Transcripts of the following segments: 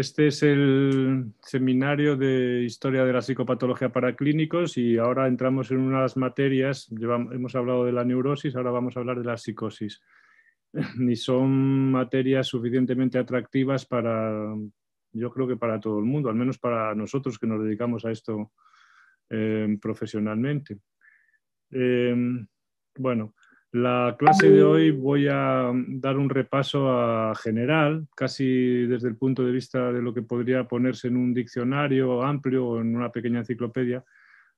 Este es el seminario de historia de la psicopatología para clínicos y ahora entramos en unas materias, hemos hablado de la neurosis, ahora vamos a hablar de la psicosis. Y son materias suficientemente atractivas para, yo creo que para todo el mundo, al menos para nosotros que nos dedicamos a esto eh, profesionalmente. Eh, bueno, la clase de hoy mm. voy a dar un repaso a general, casi desde el punto de vista de lo que podría ponerse en un diccionario amplio o en una pequeña enciclopedia,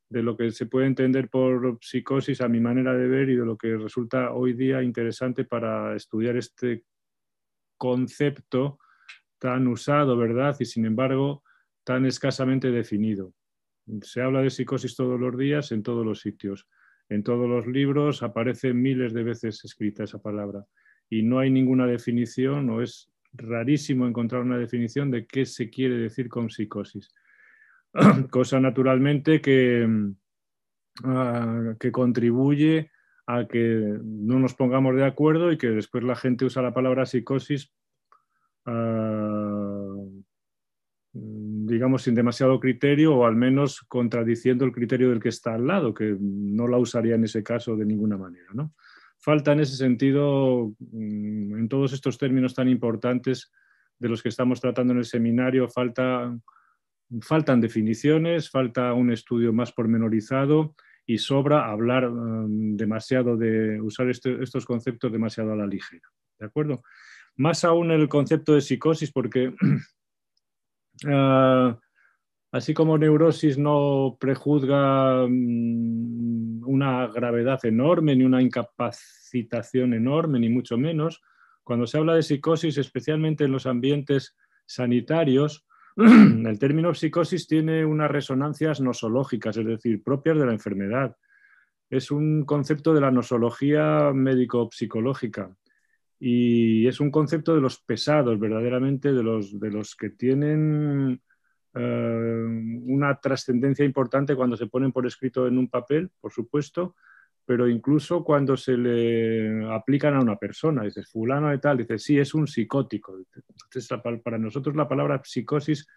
de lo que se puede entender por psicosis a mi manera de ver y de lo que resulta hoy día interesante para estudiar este concepto tan usado, ¿verdad? Y sin embargo, tan escasamente definido. Se habla de psicosis todos los días en todos los sitios en todos los libros aparece miles de veces escrita esa palabra y no hay ninguna definición o es rarísimo encontrar una definición de qué se quiere decir con psicosis. Cosa naturalmente que, mm, ah, que contribuye a que no nos pongamos de acuerdo y que después la gente usa la palabra psicosis ah, digamos, sin demasiado criterio o al menos contradiciendo el criterio del que está al lado, que no la usaría en ese caso de ninguna manera. Falta en ese sentido, mm, en todos estos términos tan importantes de los que estamos tratando en el seminario, falta, faltan definiciones, falta un estudio más pormenorizado y sobra hablar mm, demasiado de usar este, estos conceptos demasiado a la ligera. ¿De acuerdo? Más aún el concepto de psicosis, porque Ah, así como neurosis no prejuzga mm, una gravedad enorme, ni una incapacitación enorme, ni mucho menos, cuando se habla de psicosis, especialmente en los ambientes sanitarios, el término psicosis tiene unas resonancias nosológicas, es decir, propias de la enfermedad. Es un concepto de la nosología médico-psicológica y es un concepto de los pesados, verdaderamente, de los, que tienen eh, una trascendencia importante cuando se ponen por escrito en un papel, por supuesto, pero incluso cuando se le aplican a una persona, dices, fulano de tal, dice sí, es un psicótico. Entonces, para nosotros la palabra psicosis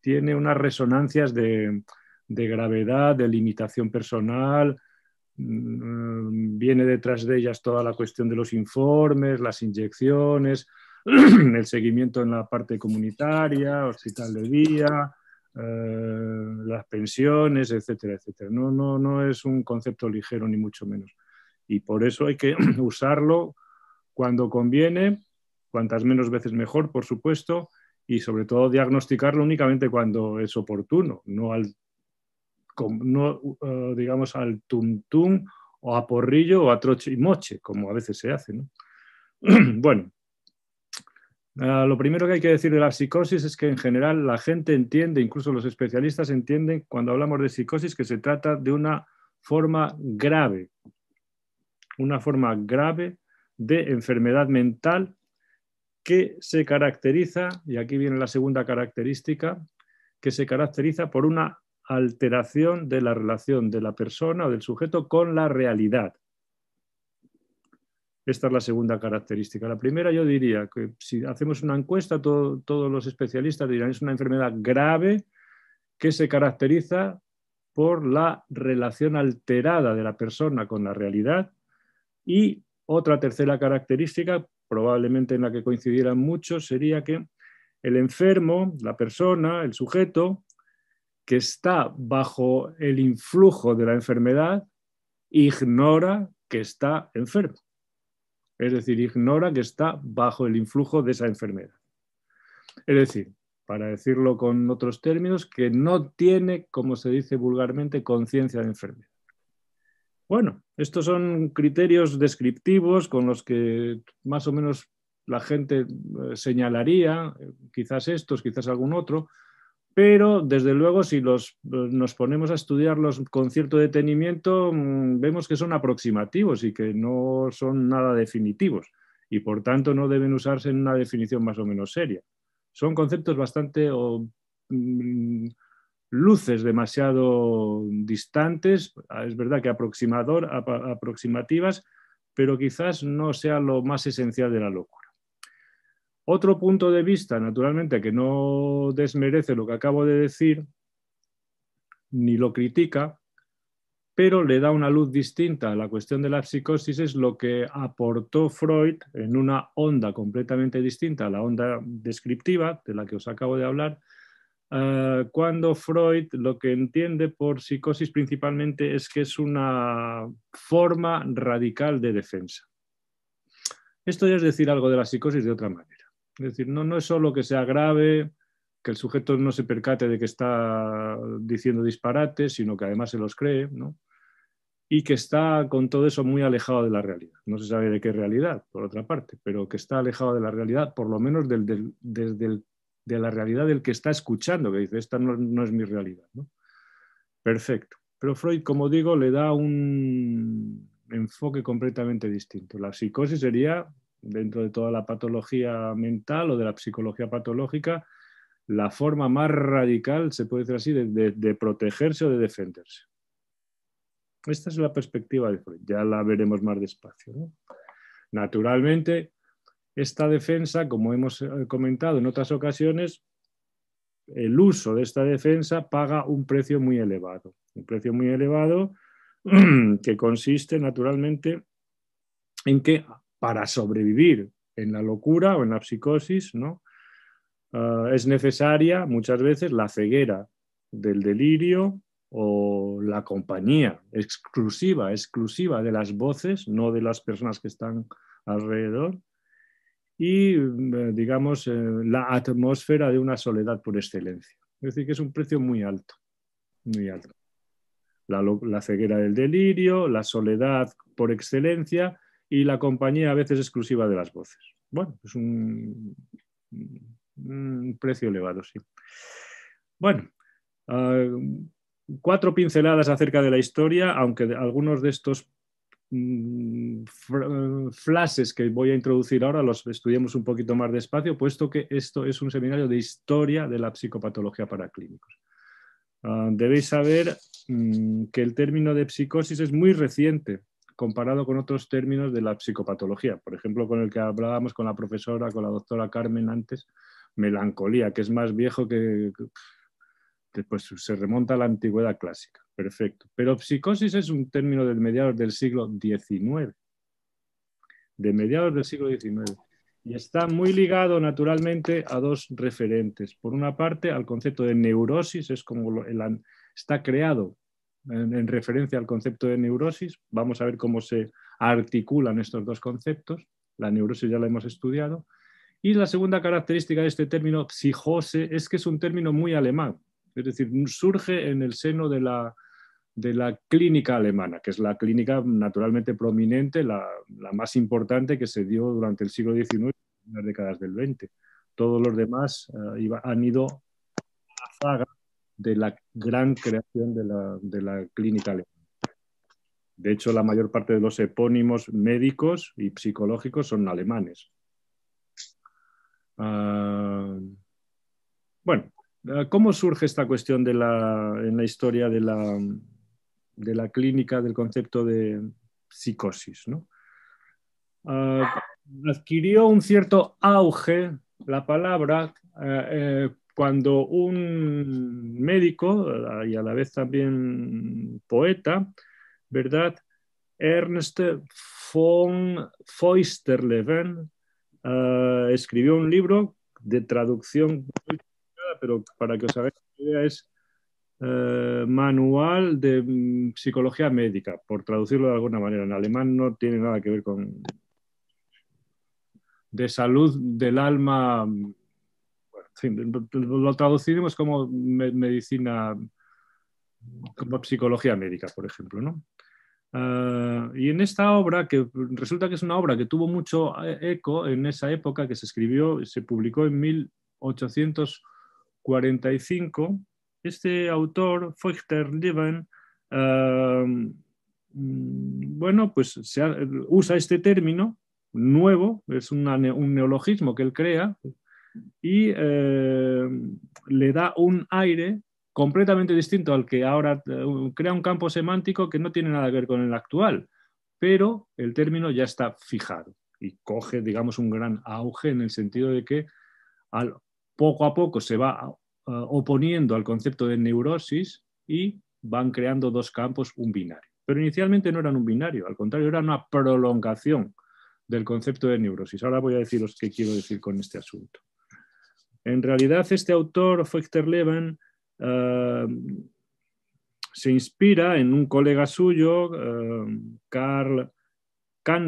tiene unas resonancias de gravedad, de limitación personal, Mm, viene detrás de ellas toda la cuestión de los informes, las inyecciones, el seguimiento en la parte comunitaria, hospital de día, eh, las pensiones, etcétera, etcétera. No, no, no es un concepto ligero ni mucho menos. Y por eso hay que usarlo cuando conviene, cuantas menos veces mejor, por supuesto, y sobre todo diagnosticarlo únicamente cuando es oportuno, no al eh, digamos, al tuntún o a porrillo o a troche y moche, como a veces se hace. bueno, eh, lo primero que hay que decir de la psicosis es que en general la gente entiende, incluso los especialistas entienden cuando hablamos de psicosis que se trata de una forma grave, una forma grave de enfermedad mental que se caracteriza, y aquí viene la segunda característica, que se caracteriza por una alteración de la relación de la persona o del sujeto con la realidad. Esta es la segunda característica. La primera, yo diría que si hacemos una encuesta, todos los especialistas dirán es una enfermedad grave que se caracteriza por la relación alterada de la persona con la realidad. Y otra tercera característica, probablemente en la que coincidieran muchos, sería que el enfermo, la persona, el sujeto, que está bajo el influjo de la enfermedad ignora que está enfermo. Es decir, ignora que está bajo el influjo de esa enfermedad. Es decir, para decirlo con otros términos, que no tiene, como se dice vulgarmente, conciencia de enfermedad. Bueno, estos son criterios descriptivos con los que más o menos la gente eh, señalaría, eh, quizás estos, quizás algún otro, pero, desde luego, si los, eh, nos ponemos a estudiarlos con cierto detenimiento, mm, vemos que son aproximativos y que no son nada definitivos y, por tanto, no deben usarse en una definición más o menos seria. Son conceptos bastante mm, luces demasiado distantes, es verdad que aproximador, aproximativas, pero quizás no sea lo más esencial de la locura. Otro punto de vista, naturalmente, que no desmerece lo que acabo de decir, ni lo critica, pero le da una luz distinta a la cuestión de la psicosis, es lo que aportó Freud en una onda completamente distinta a la onda descriptiva de la que os acabo de hablar, eh, cuando Freud lo que entiende por psicosis principalmente es que es una forma radical de defensa. Esto ya es decir algo de la psicosis de otra manera. Es decir, no, no es solo que sea grave, que el sujeto no se percate de que está diciendo disparates, sino que además se los cree, ¿no? Y que está con todo eso muy alejado de la realidad. No se sabe de qué realidad, por otra parte, pero que está alejado de la realidad, por lo menos de la realidad del que está escuchando, que dice, esta no, es mi realidad. Perfecto. Pero Freud, como digo, le da un enfoque completamente distinto. La psicosis sería dentro de toda la patología mental o de la psicología patológica, la forma más radical, se puede decir así, de, protegerse o de defenderse. Esta es la perspectiva de Freud, ya la veremos más despacio. Naturalmente, esta defensa, como hemos eh, comentado en otras ocasiones, el uso de esta defensa paga un precio muy elevado, un precio muy elevado que consiste naturalmente en que para sobrevivir en la locura o en la psicosis, ¿no? Eh, es necesaria muchas veces la ceguera del delirio o la compañía exclusiva, exclusiva de las voces, no de las personas que están alrededor, y eh, digamos eh, la atmósfera de una soledad por excelencia. Es decir, que es un precio muy alto, muy alto. la ceguera del delirio, la soledad por excelencia, y la compañía a veces exclusiva de las voces. Bueno, es un, precio elevado, sí. Bueno, ah, cuatro pinceladas acerca de la historia, aunque algunos de estos mm, flashes que voy a introducir ahora los estudiamos un poquito más despacio, puesto que esto es un seminario de historia de la psicopatología para clínicos. Ah, debéis saber mm, que el término de psicosis es muy reciente, comparado con otros términos de la psicopatología, por ejemplo, con el que hablábamos con la profesora, con la doctora Carmen antes, melancolía, que es más viejo que, después pues, se remonta a la antigüedad clásica. Perfecto. Pero psicosis es un término del mediados del siglo XIX, de mediados del siglo XIX, y está muy ligado naturalmente a dos referentes. Por una parte, al concepto de neurosis, es como el, está creado en, referencia al concepto de neurosis. Vamos a ver cómo se articulan estos dos conceptos. La neurosis ya la hemos estudiado. Y la segunda característica de este término, psicose, es que es un término muy alemán. Es decir, surge en el seno de la, clínica alemana, que es la clínica naturalmente prominente, la, más importante que se dio durante el siglo XIX y las décadas del XX. Todos los demás eh, han ido de la gran creación de la, clínica alemana. De hecho, la mayor parte de los epónimos médicos y psicológicos son alemanes. Ah, bueno, ah, ¿cómo surge esta cuestión en la historia de la, de la clínica del concepto de psicosis? Ah, adquirió un cierto auge la palabra eh, eh, cuando un médico eh, y a la vez también poeta, ¿verdad? Ernst von Feusterleben eh, escribió un libro de traducción, pero para que os hagáis idea es eh, Manual de mm, Psicología Médica, por traducirlo de alguna manera. En alemán no tiene nada que ver con de salud del alma mm, lo traduciremos como medicina, como psicología médica, por ejemplo, ah, y en esta obra, que resulta que es una obra que tuvo mucho eh, eco en esa época, que se escribió, y se publicó en 1845, este autor, Feuchter Lieben, ah, mm, bueno, pues usa este término nuevo, es un neologismo que él crea, y eh, le da un aire completamente distinto al que ahora eh, crea un campo semántico que no tiene nada que ver con el actual, pero el término ya está fijado y coge, digamos, un gran auge en el sentido de que poco a poco se va eh, oponiendo al concepto de neurosis y van creando dos campos, un binario. Pero inicialmente no eran un binario, al contrario, era una prolongación del concepto de neurosis. Ahora voy a deciros qué quiero decir con este asunto. En realidad, este autor, Feuchter Leben, eh, se inspira en un colega suyo, Carl eh, Karl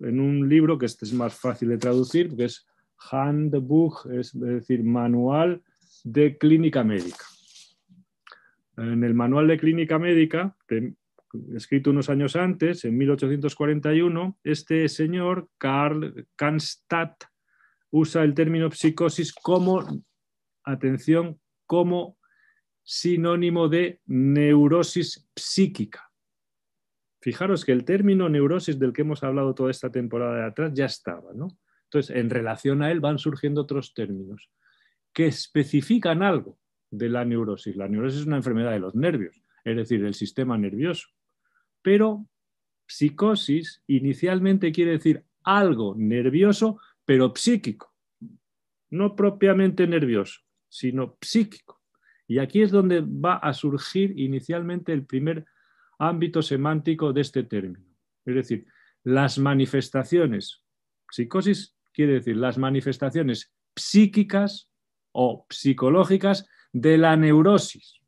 en un libro que este es más fácil de traducir, que es Handbuch, es decir, Manual de Clínica Médica. En el Manual de Clínica Médica, escrito unos años antes, en 1841, este señor, Karl Kahnstadt, usa el término psicosis como, atención, como sinónimo de neurosis psíquica. Fijaros que el término neurosis del que hemos hablado toda esta temporada de atrás ya estaba, ¿no? Entonces, en relación a él van surgiendo otros términos que especifican algo de la neurosis. La neurosis es una enfermedad de los nervios, es decir, del sistema nervioso. Pero psicosis inicialmente quiere decir algo nervioso pero psíquico, no propiamente nervioso, sino psíquico. Y aquí es donde va a surgir inicialmente el primer ámbito semántico de este término. Es decir, las manifestaciones, psicosis quiere decir las manifestaciones psíquicas o psicológicas de la neurosis.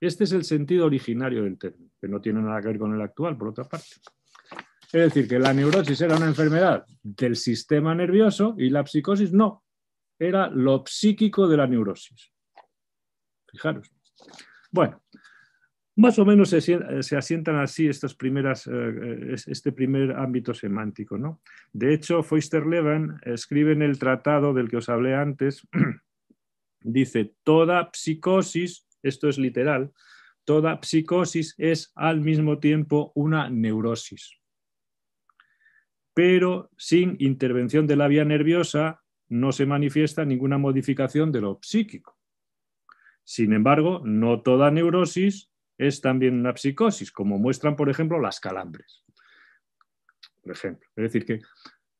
Este es el sentido originario del término, que no tiene nada que ver con el actual, por otra parte. Es decir, que la neurosis era una enfermedad del sistema nervioso y la psicosis no, era lo psíquico de la neurosis. Fijaros. Bueno, más o menos se, eh, asientan así estas primeras, eh, eh, este primer ámbito semántico. ¿no? De hecho, Foister-Levan escribe en el tratado del que os hablé antes, dice, toda psicosis, esto es literal, toda psicosis es al mismo tiempo una neurosis pero sin intervención de la vía nerviosa no se manifiesta ninguna modificación de lo psíquico. Sin embargo, no toda neurosis es también una psicosis, como muestran, por ejemplo, las calambres. Por ejemplo, es decir, que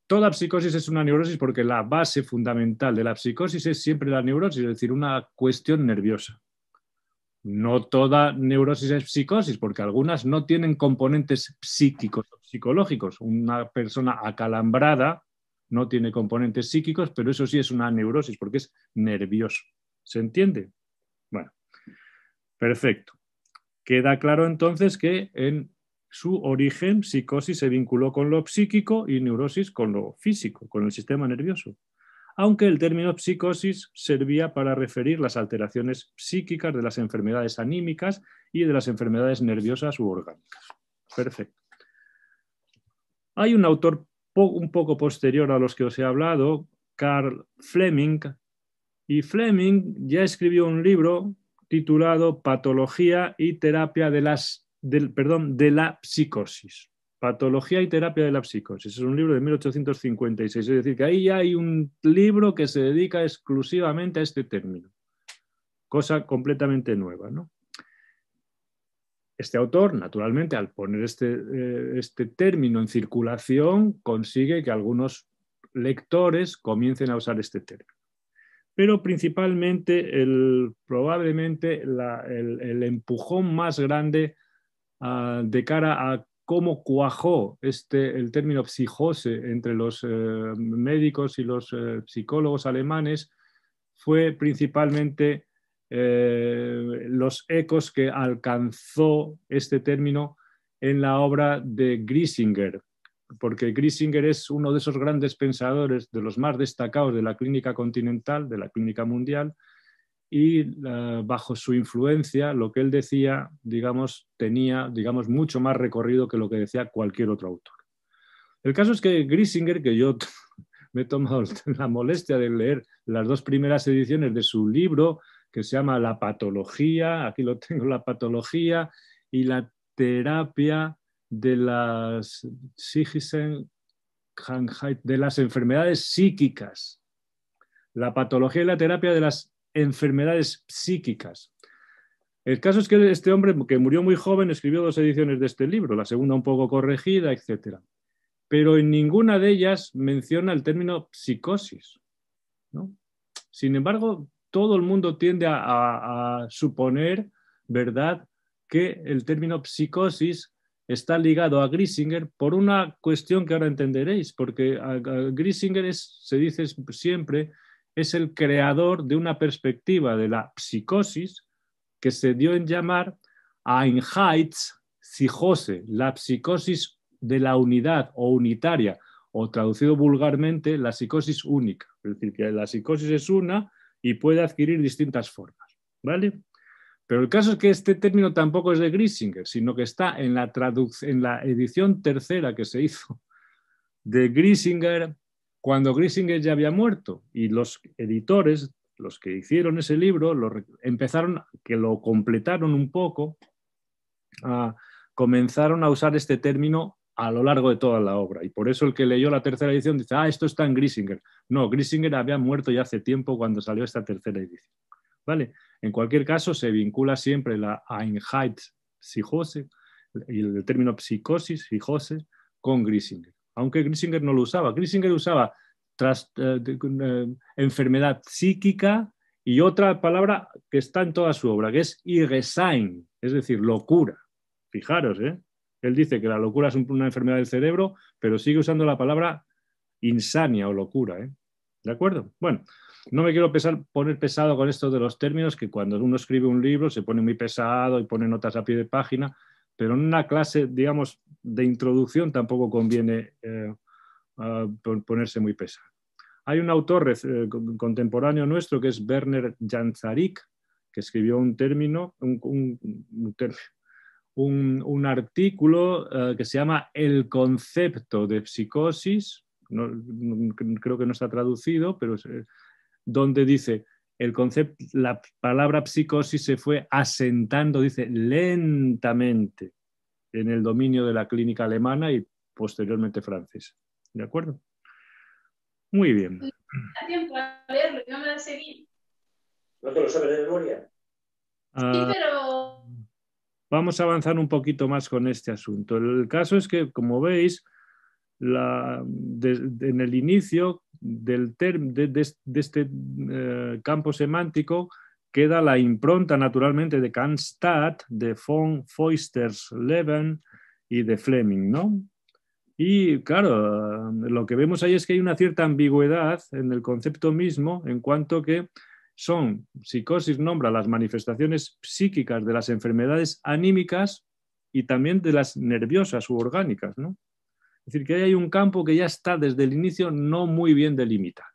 toda psicosis es una neurosis porque la base fundamental de la psicosis es siempre la neurosis, es decir, una cuestión nerviosa no toda neurosis es psicosis, porque algunas no tienen componentes psíquicos o psicológicos. Una persona acalambrada no tiene componentes psíquicos, pero eso sí es una neurosis, porque es nervioso. ¿Se entiende? Bueno, perfecto. Queda claro entonces que en su origen psicosis se vinculó con lo psíquico y neurosis con lo físico, con el sistema nervioso aunque el término psicosis servía para referir las alteraciones psíquicas de las enfermedades anímicas y de las enfermedades nerviosas u orgánicas. Perfecto. Hay un autor un poco posterior a los que os he hablado, Carl Fleming, y Fleming ya escribió un libro titulado Patología y terapia de, las, de la psicosis. Patología y terapia de la psicosis. Es un libro de 1856. Es decir, que ahí ya hay un libro que se dedica exclusivamente a este término. Cosa completamente nueva. Este autor, naturalmente, al poner este, eh, este término en circulación, consigue que algunos lectores comiencen a usar este término pero principalmente el, probablemente el, empujón más grande ah, de cara a cómo cuajó este, el término psicose entre los eh, médicos y los eh, psicólogos alemanes fue principalmente eh, los ecos que alcanzó este término en la obra de Griesinger, porque Grisinger es uno de esos grandes pensadores, de los más destacados de la clínica continental, de la clínica mundial, y eh, bajo su influencia lo que él decía, digamos, tenía, digamos, mucho más recorrido que lo que decía cualquier otro autor. El caso es que Grisinger, que yo me he tomado la molestia de leer las dos primeras ediciones de su libro, que se llama La patología, aquí lo tengo, La patología y la terapia de las de las enfermedades psíquicas. La patología y la terapia de las enfermedades psíquicas. El caso es que este hombre, que murió muy joven, escribió dos ediciones de este libro, la segunda un poco corregida, etc. Pero en ninguna de ellas menciona el término psicosis. Sin embargo, todo el mundo tiende a, suponer, ¿verdad?, que el término psicosis está ligado a Grisinger por una cuestión que ahora entenderéis, porque a, se dice siempre es el creador de una perspectiva de la psicosis que se dio en llamar Einheits psicose, la psicosis de la unidad o unitaria, o traducido vulgarmente, la psicosis única. Es decir, que la psicosis es una y puede adquirir distintas formas. ¿Vale? Pero el caso es que este término tampoco es de Grisinger sino que está en la, en la edición tercera que se hizo de Grissinger cuando Grisinger ya había muerto y los editores, los que hicieron ese libro, empezaron, que lo completaron un poco, comenzaron a usar este término a lo largo de toda la obra. Y por eso el que leyó la tercera edición dice, ah, esto está en Grisinger. No, Grisinger había muerto ya hace tiempo cuando salió esta tercera edición. ¿Vale? En cualquier caso, se vincula siempre la Einheit psicose y el término psicosis, psicose, con Grisinger aunque Grisinger no lo usaba. Grisinger usaba eh, eh, enfermedad psíquica y otra palabra que está en toda su obra, que es irresign es decir, locura. Fijaros, ¿eh? Él dice que la locura es una enfermedad del cerebro, pero sigue usando la palabra insania o locura. ¿eh? ¿De acuerdo? Bueno, no me quiero poner pesado con esto de los términos, que cuando uno escribe un libro se pone muy pesado y pone notas a pie de página pero en una clase, digamos, de introducción tampoco conviene eh, ponerse muy pesa. Hay un autor eh, contemporáneo nuestro que es Werner Janzarik, que escribió un término, un, un, artículo eh, que se llama El concepto de psicosis, creo que no está traducido, pero donde dice, el concepto, la palabra psicosis se fue asentando, dice, lentamente en el dominio de la clínica alemana y posteriormente francesa. ¿De acuerdo? Muy bien. tiempo no me ¿No te lo sabes de memoria? Ah, sí, pero... Vamos a avanzar un poquito más con este asunto. El caso es que, como veis, en el inicio del de, este eh, campo semántico queda la impronta naturalmente de Kantstadt, de von Feustersleben y de Fleming, ¿no? Y claro, lo que vemos ahí es que hay una cierta ambigüedad en el concepto mismo en cuanto que son, psicosis nombra las manifestaciones psíquicas de las enfermedades anímicas y también de las nerviosas u orgánicas, ¿no? Es decir, que ahí hay un campo que ya está desde el inicio no muy bien delimitado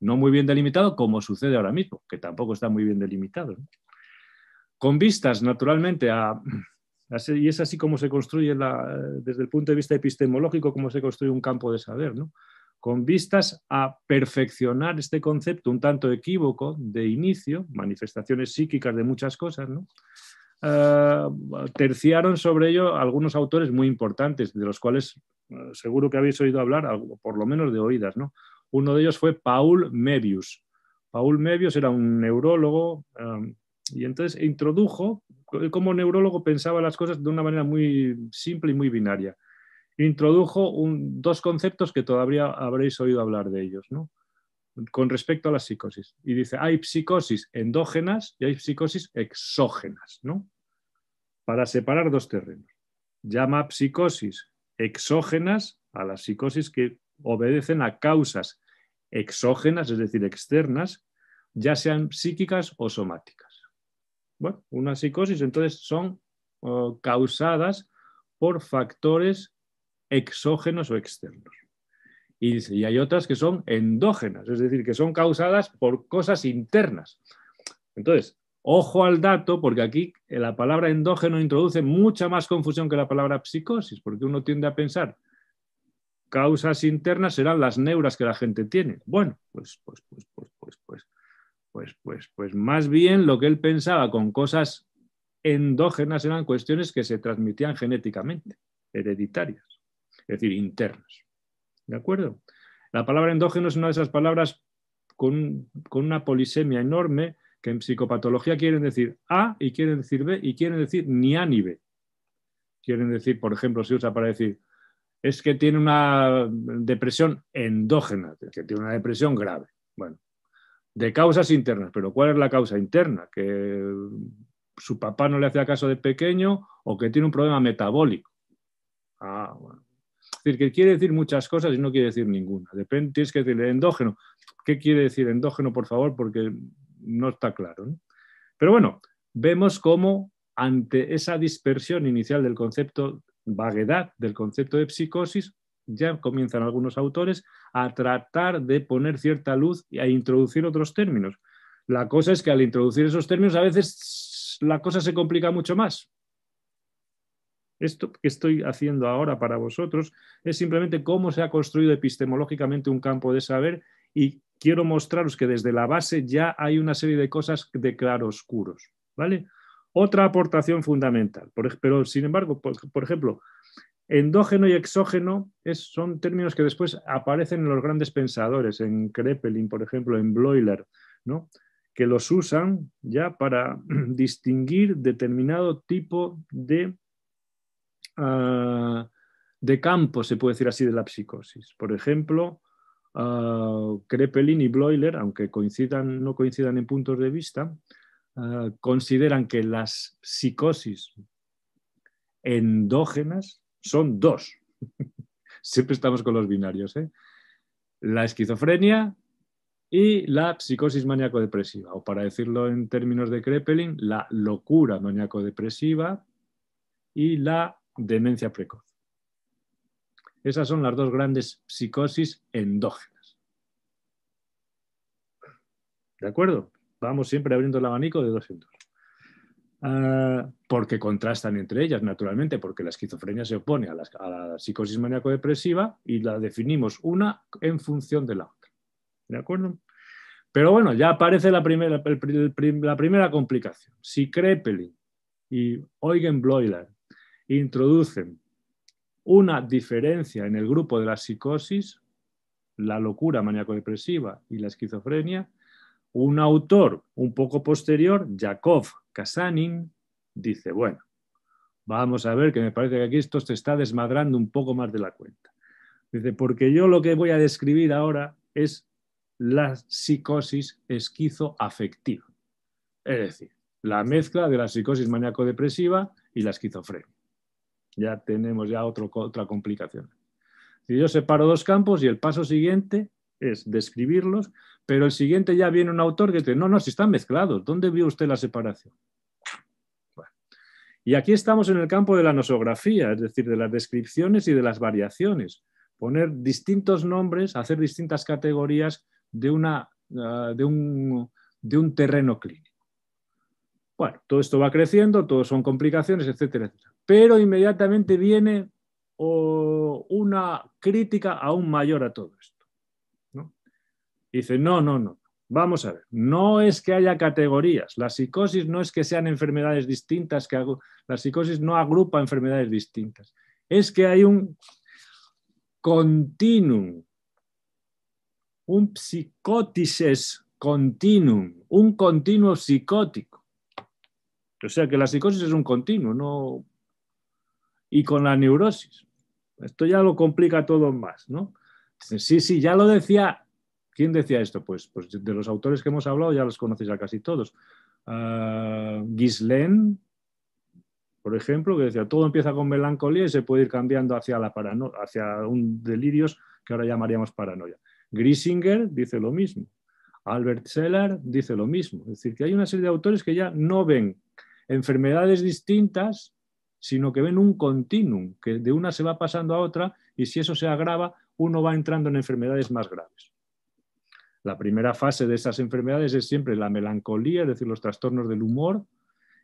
no muy bien delimitado, como sucede ahora mismo, que tampoco está muy bien delimitado. Con vistas, naturalmente, a, y es así como se construye, desde el punto de vista epistemológico, cómo se construye un campo de saber, ¿no? con vistas a perfeccionar este concepto un tanto equívoco de inicio, manifestaciones psíquicas de muchas cosas, ¿no? Ah, terciaron sobre ello algunos autores muy importantes, de los cuales eh, seguro que habéis oído hablar, por lo menos de oídas, ¿no? Uno de ellos fue Paul Medius. Paul Mebius era un neurólogo um, y entonces introdujo, como neurólogo pensaba las cosas de una manera muy simple y muy binaria. Introdujo dos conceptos que todavía habréis oído hablar de ellos, ¿no? con respecto a la psicosis. Y dice, hay psicosis endógenas y hay psicosis exógenas, ¿no? Para separar dos terrenos. Llama psicosis exógenas a las psicosis que obedecen a causas exógenas, es decir, externas, ya sean psíquicas o somáticas. Bueno, una psicosis entonces son causadas por factores exógenos o externos. y hay otras que son endógenas, es decir, que son causadas por cosas internas. Entonces, Ojo al dato, porque aquí la palabra endógeno introduce mucha más confusión que la palabra psicosis, porque uno tiende a pensar causas internas serán las neuras que la gente tiene. Bueno, pues pues pues, pues, pues, pues, pues, pues, pues, más bien lo que él pensaba con cosas endógenas eran cuestiones que se transmitían genéticamente, hereditarias, es decir, internas. ¿De acuerdo? La palabra endógeno es una de esas palabras con, con una polisemia enorme que en psicopatología quieren decir A y quieren decir B y quieren decir ni A ni B. Quieren decir, por ejemplo, se usa para decir es que tiene una depresión endógena, que tiene una depresión grave. Bueno, de causas internas, pero ¿cuál es la causa interna? Que su papá no le hace caso de pequeño o que tiene un problema metabólico. Ah, bueno. Es decir, que quiere decir muchas cosas y no quiere decir ninguna. Depende, tienes que decirle endógeno. ¿Qué quiere decir endógeno, por favor? Porque no está claro. Pero bueno, vemos cómo ante esa dispersión inicial del concepto vaguedad del concepto de psicosis, ya comienzan algunos autores a tratar de poner cierta luz y a introducir otros términos. La cosa es que al introducir esos términos a veces la cosa se complica mucho más. Esto que estoy haciendo ahora para vosotros es simplemente cómo se ha construido epistemológicamente un campo de saber y quiero mostraros que desde la base ya hay una serie de cosas de claroscuros, ¿vale? Otra aportación fundamental, pero sin embargo, por, ejemplo, endógeno y exógeno son términos que después aparecen en los grandes pensadores, en Kreppelin, por ejemplo, en Bloiler, que los usan ya para distinguir determinado tipo de, ah, de campo, se puede decir así, de la psicosis. Por ejemplo, ah, Kreppelin y Bloiler, aunque coincidan, no coincidan en puntos de vista, Ah, consideran que las psicosis endógenas son dos. Siempre estamos con los binarios. ¿eh? La esquizofrenia y la psicosis maníaco-depresiva, o para decirlo en términos de Kreppelin, la locura maníaco-depresiva y la demencia precoz. Esas son las dos grandes psicosis endógenas. ¿De acuerdo? vamos siempre abriendo el abanico de 200. Ah, porque contrastan entre ellas, naturalmente, porque la esquizofrenia se opone a la, psicosis maníaco-depresiva y la definimos una en función de la otra. ¿De acuerdo? Pero bueno, ya aparece la primera, la primera complicación. Si Kreppelin y Eugen Bleuler introducen una diferencia en el grupo de la psicosis, la locura maníaco-depresiva y la esquizofrenia, un autor un poco posterior, Yakov Kasanin, dice, bueno, vamos a ver que me parece que aquí esto se está desmadrando un poco más de la cuenta. Dice, porque yo lo que voy a describir ahora es la psicosis esquizoafectiva, es decir, la mezcla de la psicosis maníaco-depresiva y la esquizofrenia. Ya tenemos ya otra complicación. Si yo separo dos campos y el paso siguiente es describirlos pero el siguiente ya viene un autor que dice, no, no, si están mezclados, ¿dónde vio usted la separación? y aquí estamos en el campo de la nosografía, es decir, de las descripciones y de las variaciones. Poner distintos nombres, hacer distintas categorías de, una, ah, de, un, terreno clínico. Bueno, todo esto va creciendo, todo son complicaciones, etcétera, etcétera. Pero inmediatamente viene oh, una crítica aún mayor a todo esto dice, no, no, no. Vamos a ver, no es que haya categorías. La psicosis no es que sean enfermedades distintas, que la psicosis no agrupa enfermedades distintas. Es que hay un continuum, un psicótices continuum, un continuo psicótico. O sea que la psicosis es un continuo, no. Y con la neurosis. Esto ya lo complica todo más, ¿no? Sí, sí, ya lo decía ¿Quién decía esto? Pues, pues de los autores que hemos hablado ya los conocéis a casi todos. Uh, por ejemplo, que decía, todo empieza con melancolía y se puede ir cambiando hacia, la hacia un delirios que ahora llamaríamos paranoia. Grisinger dice lo mismo. Albert Seller dice lo mismo. Es decir, que hay una serie de autores que ya no ven enfermedades distintas, sino que ven un continuum, que de una se va pasando a otra y si eso se agrava, uno va entrando en enfermedades más graves. La primera fase de esas enfermedades es siempre la melancolía, es decir, los trastornos del humor,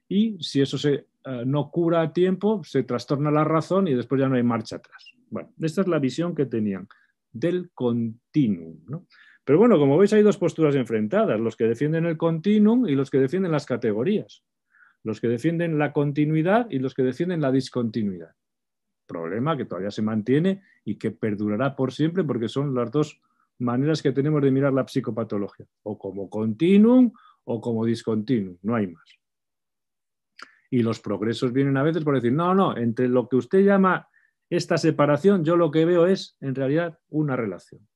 y si eso se, eh, no cura a tiempo, se trastorna la razón y después ya no hay marcha atrás. Bueno, esta es la visión que tenían del continuum. Pero bueno, como veis hay dos posturas enfrentadas, los que defienden el continuum y los que defienden las categorías, los que defienden la continuidad y los que defienden la discontinuidad. Problema que todavía se mantiene y que perdurará por siempre porque son las dos maneras que tenemos de mirar la psicopatología, o como continuum o como discontinuum, no hay más. Y los progresos vienen a veces por decir, no, no, entre lo que usted llama esta separación, yo lo que veo es, en realidad, una relación.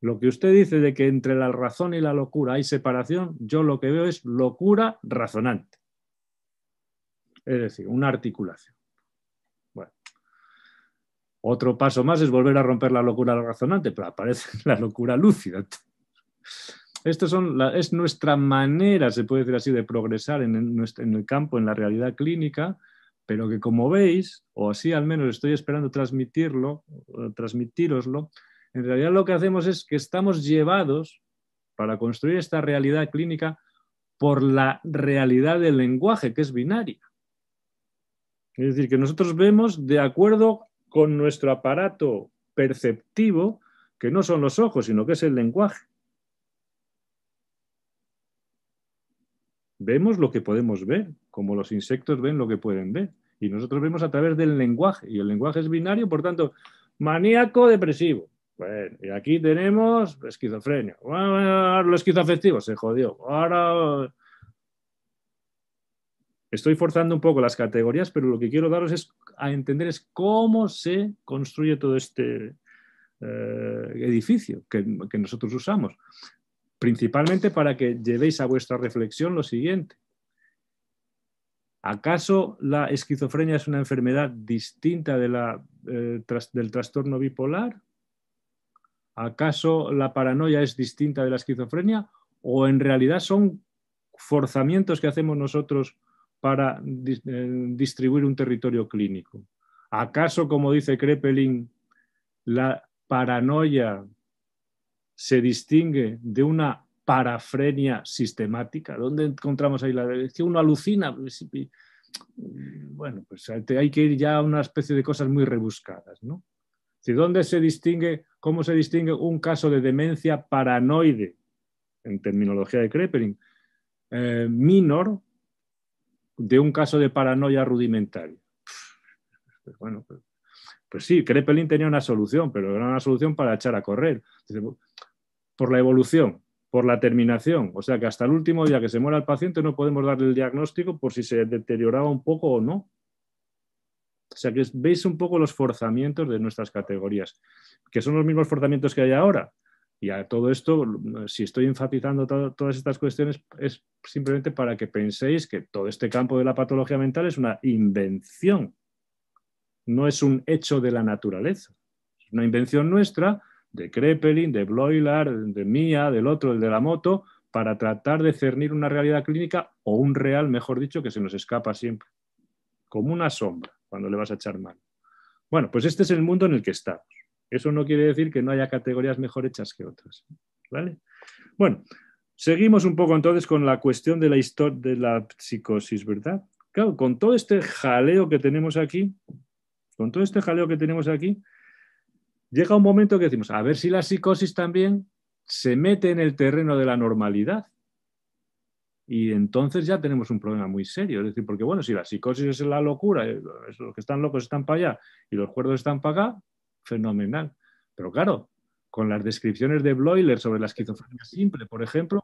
Lo que usted dice de que entre la razón y la locura hay separación, yo lo que veo es locura razonante. Es decir, una articulación. Otro paso más es volver a romper la locura razonante, pero aparece la locura lúcida. Estas son es nuestra manera, se puede decir así, de progresar en el, en el campo, en la realidad clínica, pero que como veis, o así al menos estoy esperando transmitirlo, eh, transmitiroslo, en realidad lo que hacemos es que estamos llevados para construir esta realidad clínica por la realidad del lenguaje, que es binaria. Es decir, que nosotros vemos de acuerdo con nuestro aparato perceptivo, que no son los ojos, sino que es el lenguaje. Vemos lo que podemos ver, como los insectos ven lo que pueden ver. Y nosotros vemos a través del lenguaje. Y el lenguaje es binario, por tanto, maníaco-depresivo. Bueno, y aquí tenemos esquizofrenia. Bueno, ahora lo esquizoafectivo se jodió. Ahora estoy forzando un poco las categorías, pero lo que quiero daros es a entender es cómo se construye todo este eh, edificio que, nosotros usamos. Principalmente para que llevéis a vuestra reflexión lo siguiente. ¿Acaso la esquizofrenia es una enfermedad distinta de eh, del trastorno bipolar? ¿Acaso la paranoia es distinta de la esquizofrenia? ¿O en realidad son forzamientos que hacemos nosotros para eh, distribuir un territorio clínico. ¿Acaso, como dice Kreppelin, la paranoia se distingue de una parafrenia sistemática? ¿Dónde encontramos ahí la... demencia? uno alucina. Pues, bueno, pues hay que ir ya a una especie de cosas muy rebuscadas, ¿no? dónde se distingue, cómo se distingue un caso de demencia paranoide, en terminología de Kreppelin, eh, minor, de un caso de paranoia rudimentaria. Pues bueno, pues, pues sí, Kreppelin tenía una solución, pero era una solución para echar a correr. Por la evolución, por la terminación. O sea que hasta el último día que se muera el paciente no podemos darle el diagnóstico por si se deterioraba un poco o no. O sea que veis un poco los forzamientos de nuestras categorías, que son los mismos forzamientos que hay ahora. Y a todo esto, si estoy enfatizando todas estas cuestiones, es simplemente para que penséis que todo este campo de la patología mental es una invención, no es un hecho de la naturaleza. Es una invención nuestra, de Kreppelin, de Bloilar, de Mía, del otro, el de la moto, para tratar de cernir una realidad clínica o un real, mejor dicho, que se nos escapa siempre, como una sombra cuando le vas a echar mano. Bueno, pues este es el mundo en el que estamos. Eso no quiere decir que no haya categorías mejor hechas que otras. ¿vale? Bueno, seguimos un poco entonces con la cuestión de la de la psicosis, ¿verdad? Claro, con todo este jaleo que tenemos aquí, con todo este jaleo que tenemos aquí, llega un momento que decimos, a ver si la psicosis también se mete en el terreno de la normalidad. Y entonces ya tenemos un problema muy serio. Es decir, porque bueno, si la psicosis es la locura, eh, los que están locos están para allá y los cuerdos están para acá, fenomenal. Pero claro, con las descripciones de Bloiler sobre la esquizofrenia simple, por ejemplo,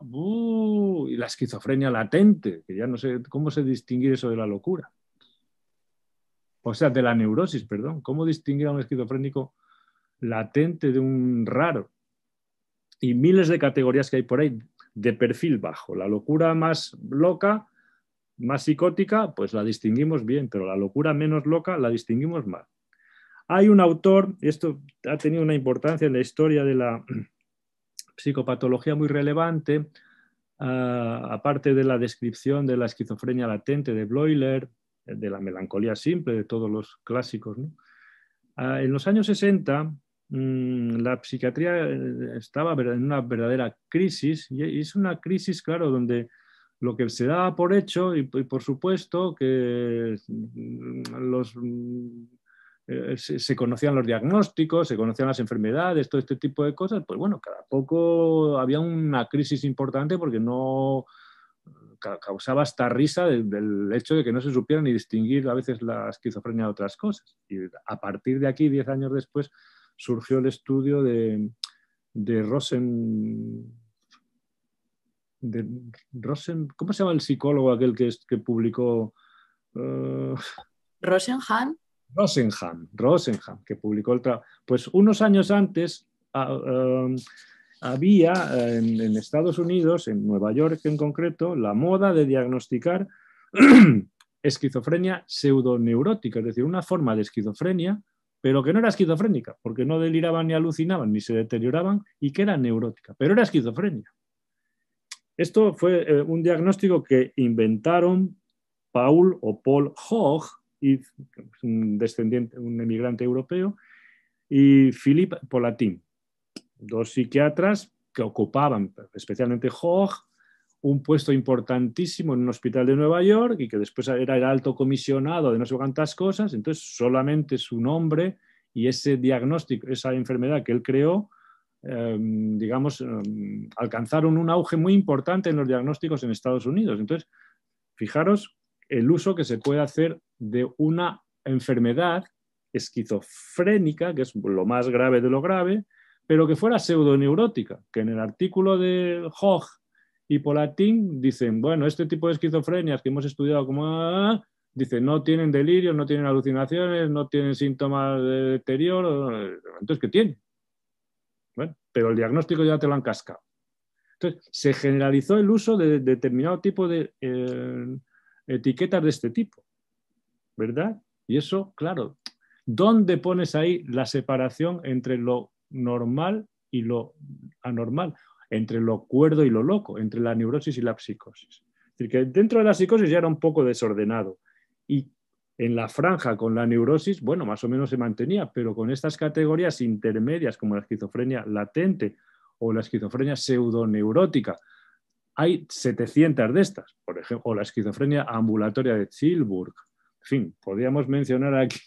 y la esquizofrenia latente, que ya no sé cómo se distinguir eso de la locura. O sea, de la neurosis, perdón. ¿Cómo distinguir a un esquizofrénico latente de un raro? Y miles de categorías que hay por ahí de perfil bajo. La locura más loca, más psicótica, pues la distinguimos bien, pero la locura menos loca la distinguimos mal. Hay un autor, y esto ha tenido una importancia en la historia de la psicopatología muy relevante, ah, aparte de la descripción de la esquizofrenia latente de Bloiler, de la melancolía simple, de todos los clásicos. Ah, en los años 60, mm, la psiquiatría eh, estaba en una verdadera crisis, y es una crisis, claro, donde lo que se daba por hecho, y por supuesto que mm, los mm, eh, eh, se, conocían los diagnósticos, se conocían las enfermedades, todo este tipo de cosas, pues bueno, cada poco había una crisis importante porque no causaba esta risa del, hecho de que no se supiera ni distinguir a veces la esquizofrenia de otras cosas. Y a partir de aquí, diez años después, surgió el estudio de, Rosen, de Rosen, ¿cómo se llama el psicólogo aquel que, publicó? Eh, Rosenhan. Rosenham, Rosenham, que publicó el trabajo. Pues unos años antes ah, um, había eh, en, Estados Unidos, en Nueva York en concreto, la moda de diagnosticar esquizofrenia pseudoneurótica, es decir, una forma de esquizofrenia, pero que no era esquizofrénica, porque no deliraban ni alucinaban ni se deterioraban y que era neurótica, pero era esquizofrenia. Esto fue eh, un diagnóstico que inventaron Paul o Paul Hoch, pues, un descendiente, un emigrante europeo, y Philippe Polatin, dos psiquiatras que ocupaban, especialmente Hoch, un puesto importantísimo en un hospital de Nueva York y que después era el alto comisionado de no sé cuántas cosas, entonces solamente su nombre y ese diagnóstico, esa enfermedad que él creó, em, digamos, em, alcanzaron un auge muy importante en los diagnósticos en Estados Unidos. Entonces, fijaros el uso que se puede hacer de una enfermedad esquizofrénica, que es lo más grave de lo grave, pero que fuera pseudoneurótica, que en el artículo de Hoch y Polatín dicen, bueno, este tipo de esquizofrenias que hemos estudiado como... Dicen, no tienen delirio no tienen alucinaciones, no tienen síntomas de deterioro. Entonces, ¿qué tienen? Bueno, pero el diagnóstico ya te lo han cascado. Entonces, se generalizó el uso de determinado tipo de eh, etiquetas de este tipo. ¿verdad? Y eso, claro, ¿dónde pones ahí la separación entre lo normal y lo anormal? Entre lo cuerdo y lo loco, entre la neurosis y la psicosis. Es decir, que dentro de la psicosis ya era un poco desordenado. Y en la franja con la neurosis, bueno, más o menos se mantenía, pero con estas categorías intermedias como la esquizofrenia latente o la esquizofrenia pseudoneurótica, hay 700 de estas, por ejemplo, la esquizofrenia ambulatoria de Chilburg. En fin, podríamos mencionar aquí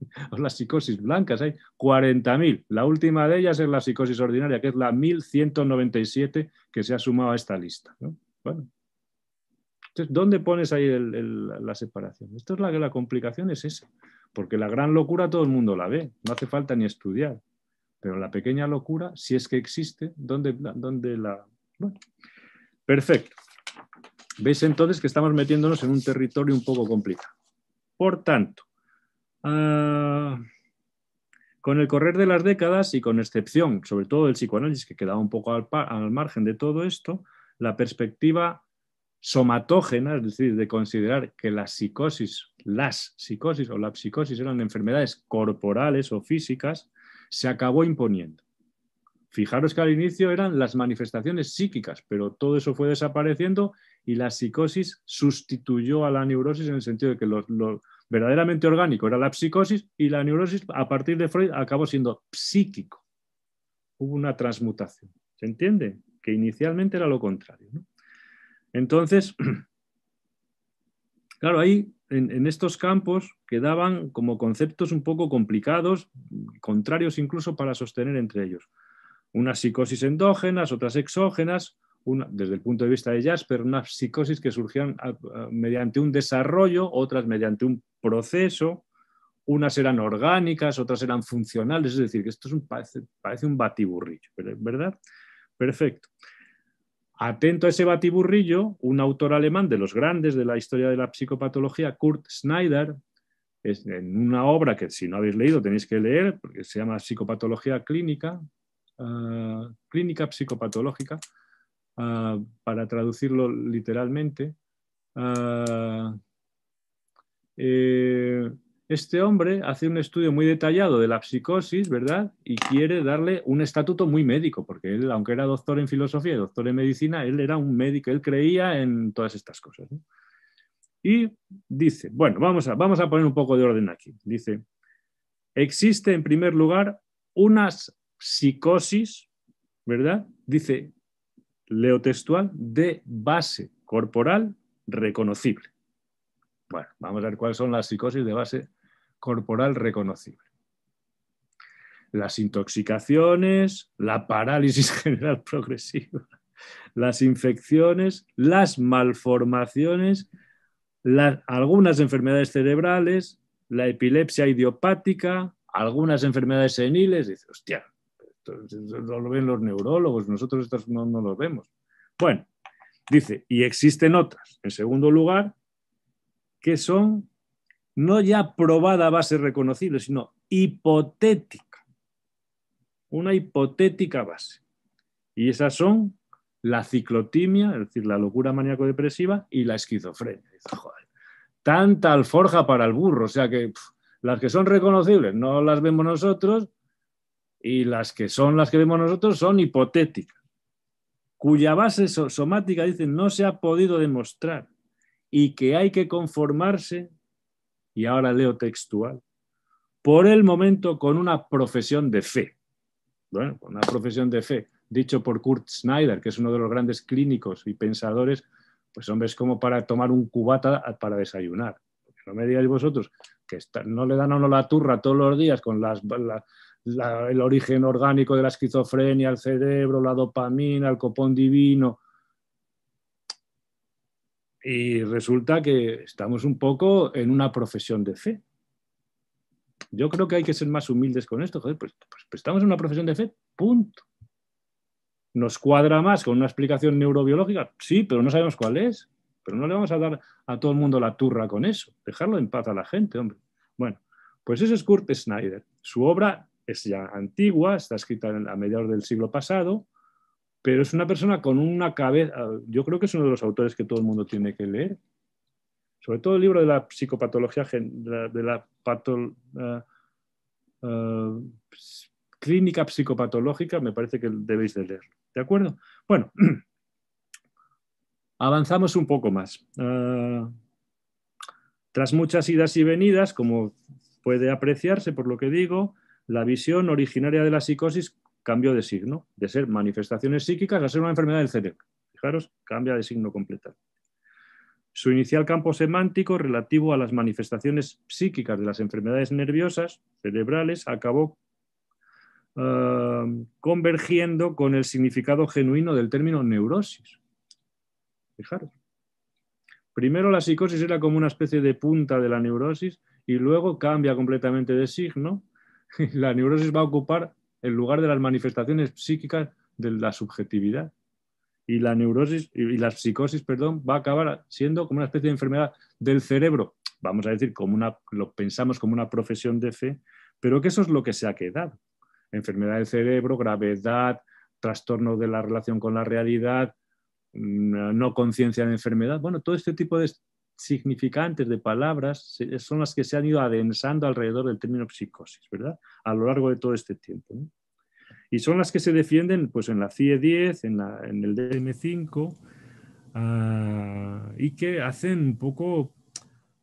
las psicosis blancas, hay 40.000. La última de ellas es la psicosis ordinaria, que es la 1197 que se ha sumado a esta lista. Bueno. Entonces, ¿dónde pones ahí la separación? Esto es la, que la complicación es esa, porque la gran locura todo el mundo la ve, no hace falta ni estudiar. Pero la pequeña locura, si es que existe, ¿dónde, la...? perfecto. Veis entonces que estamos metiéndonos en un territorio un poco complicado. Por tanto, ah, con el correr de las décadas y con excepción, sobre todo del psicoanálisis, que quedaba un poco al, margen de todo esto, la perspectiva somatógena, es decir, de considerar que la psicosis, las psicosis o la psicosis eran enfermedades corporales o físicas, se acabó imponiendo. Fijaros que al inicio eran las manifestaciones psíquicas, pero todo eso fue desapareciendo y la psicosis sustituyó a la neurosis en el sentido de que los, verdaderamente orgánico era la psicosis y la neurosis a partir de Freud acabó siendo psíquico. Hubo una transmutación. ¿Se entiende? Que inicialmente era lo contrario. Entonces, claro, ahí en, en, estos campos quedaban como conceptos un poco complicados, contrarios incluso para sostener entre ellos. Unas psicosis endógenas, otras exógenas, desde el punto de vista de Jasper, una psicosis que surgían mediante un desarrollo, otras mediante un proceso, unas eran orgánicas, otras eran funcionales, es decir, que esto es parece, un batiburrillo, ¿verdad? Perfecto. Atento a ese batiburrillo, un autor alemán de los grandes de la historia de la psicopatología, Kurt Schneider, en una obra que si no habéis leído tenéis que leer, porque se llama Psicopatología Clínica, ah, Clínica Psicopatológica, Ah, para traducirlo literalmente, ah, eh, este hombre hace un estudio muy detallado de la psicosis, ¿verdad? Y quiere darle un estatuto muy médico, porque él, aunque era doctor en filosofía y doctor en medicina, él era un médico, él creía en todas estas cosas. Y dice, bueno, vamos a, vamos a poner un poco de orden aquí. Dice, existe en primer lugar unas psicosis, ¿verdad? Dice, leo textual, de base corporal reconocible. Bueno, vamos a ver cuáles son las psicosis de base corporal reconocible. Las intoxicaciones, la parálisis general progresiva, las infecciones, las malformaciones, algunas enfermedades cerebrales, la epilepsia idiopática, algunas enfermedades seniles. Dice, hostia, lo ven los neurólogos, nosotros estas no, los vemos. Bueno, dice, y existen otras, en segundo lugar, que son no ya probada base reconocible, sino hipotética. Una hipotética base. Y esas son la ciclotimia, es decir, la locura maníaco-depresiva, y la esquizofrenia. Dice, joder, tanta alforja para el burro, o sea que las que son reconocibles no las vemos nosotros, y las que son las que vemos nosotros son hipotéticas, cuya base somática, dicen, no se ha podido demostrar y que hay que conformarse, y ahora leo textual, por el momento con una profesión de fe. Bueno, con una profesión de fe, dicho por Kurt Schneider, que es uno de los grandes clínicos y pensadores, pues hombre, es como para tomar un cubata para desayunar. No me digáis vosotros que está, no le dan a uno la turra todos los días con las, el origen orgánico de la esquizofrenia, el cerebro, la dopamina, el copón divino. Y resulta que estamos un poco en una profesión de fe. Yo creo que hay que ser más humildes con esto. Joder, pues, pues, pues estamos en una profesión de fe, punto. ¿Nos cuadra más con una explicación neurobiológica? Sí, pero no sabemos cuál es. Pero no le vamos a dar a todo el mundo la turra con eso. Dejarlo en paz a la gente, hombre. Bueno, pues eso es Kurt Schneider. Su obra es ya antigua, está escrita a mediados del siglo pasado, pero es una persona con una cabeza, yo creo que es uno de los autores que todo el mundo tiene que leer, sobre todo el libro de la psicopatología, de la, eh, clínica psicopatológica, me parece que debéis de leerlo. ¿De acuerdo? Bueno, avanzamos un poco más. Eh, tras muchas idas y venidas, como puede apreciarse por lo que digo, la visión originaria de la psicosis cambió de signo, de ser manifestaciones psíquicas a ser una enfermedad del cerebro. Fijaros, cambia de signo completamente. Su inicial campo semántico relativo a las manifestaciones psíquicas de las enfermedades nerviosas cerebrales acabó eh, convergiendo con el significado genuino del término neurosis. Fijaros. Primero la psicosis era como una especie de punta de la neurosis y luego cambia completamente de signo La neurosis va a ocupar el lugar de las manifestaciones psíquicas de la subjetividad. Y la neurosis y la psicosis, perdón, va a acabar siendo como una especie de enfermedad del cerebro. Vamos a decir, como una, lo pensamos como una profesión de fe, pero que eso es lo que se ha quedado. Enfermedad del cerebro, gravedad, trastorno de la relación con la realidad, mm, no conciencia de enfermedad. Bueno, todo este tipo de significantes de palabras son las que se han ido adensando alrededor del término psicosis, ¿verdad? A lo largo de todo este tiempo. Y son las que se defienden pues, en la CIE 10, en, la, en el DM5, ah, y que hacen un poco